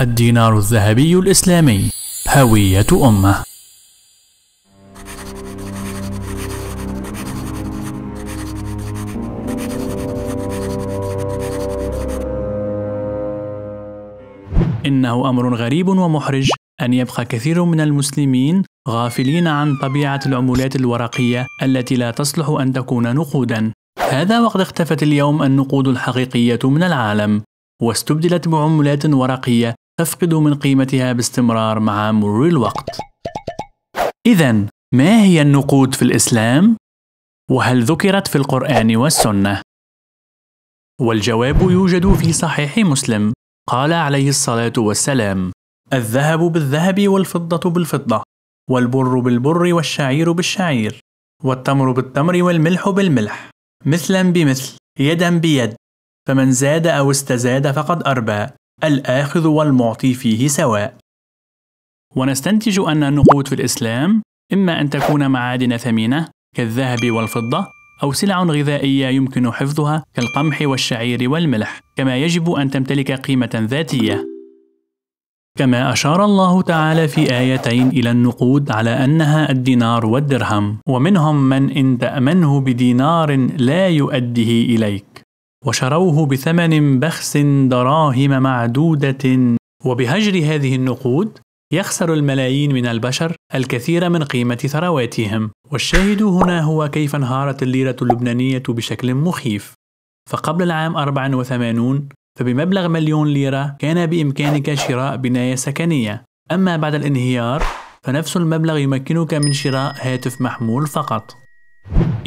الدينار الذهبي الإسلامي هوية أمة إنه أمر غريب ومحرج أن يبقى كثير من المسلمين غافلين عن طبيعة العملات الورقية التي لا تصلح أن تكون نقودًا. هذا وقد اختفت اليوم النقود الحقيقية من العالم، واستبدلت بعملات ورقية تفقد من قيمتها باستمرار مع مرور الوقت. إذا ما هي النقود في الإسلام؟ وهل ذكرت في القرآن والسنة؟ والجواب يوجد في صحيح مسلم قال عليه الصلاة والسلام: الذهب بالذهب والفضة بالفضة، والبر بالبر والشعير بالشعير، والتمر بالتمر والملح بالملح، مثلا بمثل، يدا بيد، فمن زاد أو استزاد فقد أربى، الآخذ والمعطي فيه سواء ونستنتج أن النقود في الإسلام إما أن تكون معادن ثمينة كالذهب والفضة أو سلع غذائية يمكن حفظها كالقمح والشعير والملح كما يجب أن تمتلك قيمة ذاتية كما أشار الله تعالى في آيتين إلى النقود على أنها الدينار والدرهم ومنهم من إن تأمنه بدينار لا يؤده إليك وشروه بثمن بخس دراهم معدودة وبهجر هذه النقود يخسر الملايين من البشر الكثير من قيمة ثرواتهم والشاهد هنا هو كيف انهارت الليرة اللبنانية بشكل مخيف فقبل العام 84 فبمبلغ مليون ليرة كان بإمكانك شراء بناية سكنية أما بعد الانهيار فنفس المبلغ يمكنك من شراء هاتف محمول فقط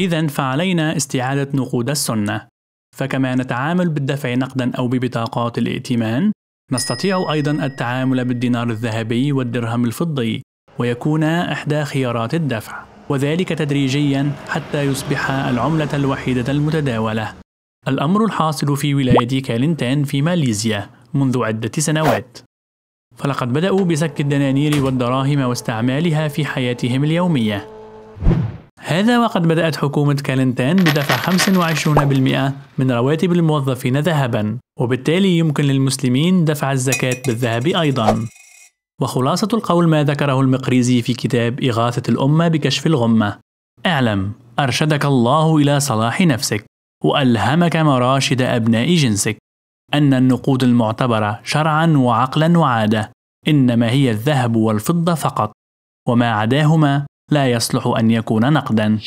إذا فعلينا استعادة نقود السنة فكما نتعامل بالدفع نقدا أو ببطاقات الائتمان نستطيع أيضا التعامل بالدينار الذهبي والدرهم الفضي ويكون إحدى خيارات الدفع وذلك تدريجيا حتى يصبح العملة الوحيدة المتداولة الأمر الحاصل في ولاية كالنتان في ماليزيا منذ عدة سنوات فلقد بدأوا بسك الدنانير والدراهم واستعمالها في حياتهم اليومية هذا وقد بدأت حكومة كالنتان بدفع 25% من رواتب الموظفين ذهبا وبالتالي يمكن للمسلمين دفع الزكاة بالذهب أيضا وخلاصة القول ما ذكره المقريزي في كتاب إغاثة الأمة بكشف الغمة اعلم أرشدك الله إلى صلاح نفسك وألهمك مراشد أبناء جنسك أن النقود المعتبرة شرعا وعقلا وعادة إنما هي الذهب والفضة فقط وما عداهما لا يصلح أن يكون نقدا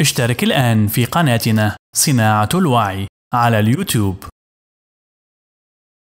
اشترك الآن في قناتنا صناعة الوعي على اليوتيوب